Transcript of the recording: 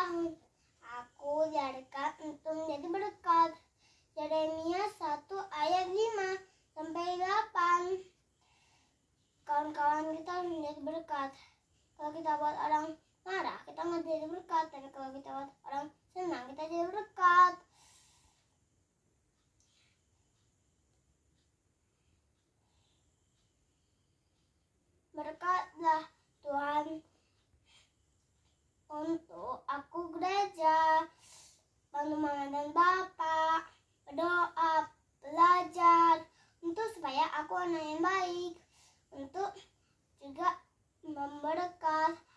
tahun. Aku jadikan untuk menjadi berkat. jeremia 1 ayat 5 sampai 8. Kawan-kawan kita menjadi berkat. Kalau kita buat orang marah, kita menjadi berkat. Tapi kalau kita buat orang senang, kita jadi berkat. berwarna yang baik untuk juga memberkat